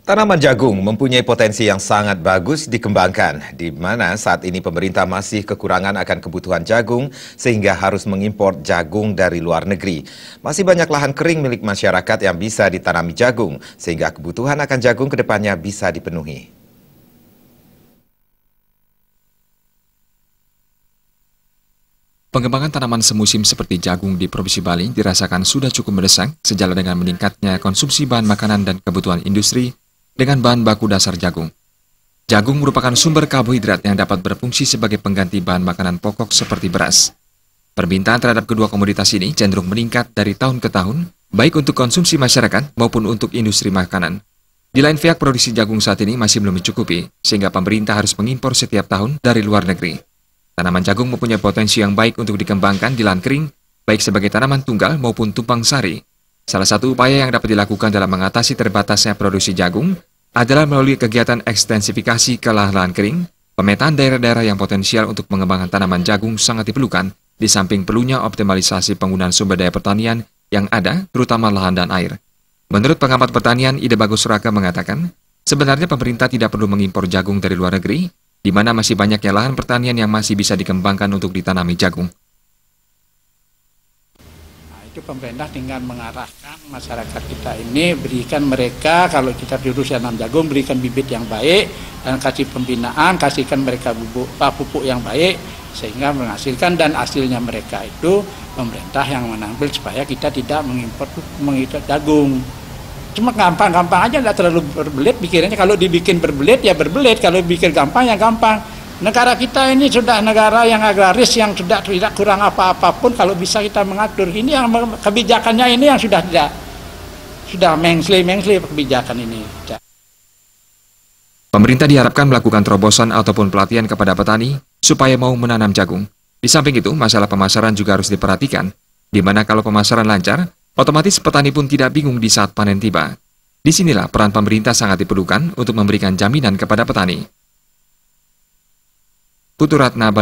Tanaman jagung mempunyai potensi yang sangat bagus dikembangkan, di mana saat ini pemerintah masih kekurangan akan kebutuhan jagung sehingga harus mengimpor jagung dari luar negeri. Masih banyak lahan kering milik masyarakat yang bisa ditanami jagung, sehingga kebutuhan akan jagung kedepannya bisa dipenuhi. Pengembangan tanaman semusim seperti jagung di Provinsi Bali dirasakan sudah cukup mendesak sejalan dengan meningkatnya konsumsi bahan makanan dan kebutuhan industri dengan bahan baku dasar jagung. Jagung merupakan sumber karbohidrat yang dapat berfungsi sebagai pengganti bahan makanan pokok seperti beras. Permintaan terhadap kedua komoditas ini cenderung meningkat dari tahun ke tahun, baik untuk konsumsi masyarakat maupun untuk industri makanan. Di lain pihak, produksi jagung saat ini masih belum mencukupi, sehingga pemerintah harus mengimpor setiap tahun dari luar negeri. Tanaman jagung mempunyai potensi yang baik untuk dikembangkan di lahan kering, baik sebagai tanaman tunggal maupun tumpang sari, Salah satu upaya yang dapat dilakukan dalam mengatasi terbatasnya produksi jagung adalah melalui kegiatan ekstensifikasi ke lahan kering, pemetaan daerah-daerah yang potensial untuk pengembangan tanaman jagung sangat diperlukan, di samping perlunya optimalisasi penggunaan sumber daya pertanian yang ada, terutama lahan dan air. Menurut pengamat pertanian Ide Bagus Raka mengatakan, sebenarnya pemerintah tidak perlu mengimpor jagung dari luar negeri, di mana masih banyaknya lahan pertanian yang masih bisa dikembangkan untuk ditanami jagung itu pemerintah dengan mengarahkan masyarakat kita ini berikan mereka kalau kita virus yang jagung berikan bibit yang baik dan kasih pembinaan kasihkan mereka bubuk pupuk yang baik sehingga menghasilkan dan hasilnya mereka itu pemerintah yang menambil supaya kita tidak mengimpor mengimpor jagung cuma gampang-gampang aja tidak terlalu berbelit pikirannya kalau dibikin berbelit ya berbelit kalau bikin gampang ya gampang Negara kita ini sudah negara yang agraris yang sudah tidak kurang apa-apapun kalau bisa kita mengatur. Ini yang kebijakannya ini yang sudah tidak sudah mengsli-mengsli kebijakan ini. Pemerintah diharapkan melakukan terobosan ataupun pelatihan kepada petani supaya mau menanam jagung. Di samping itu, masalah pemasaran juga harus diperhatikan, di mana kalau pemasaran lancar, otomatis petani pun tidak bingung di saat panen tiba. Disinilah peran pemerintah sangat diperlukan untuk memberikan jaminan kepada petani. Putu Ratna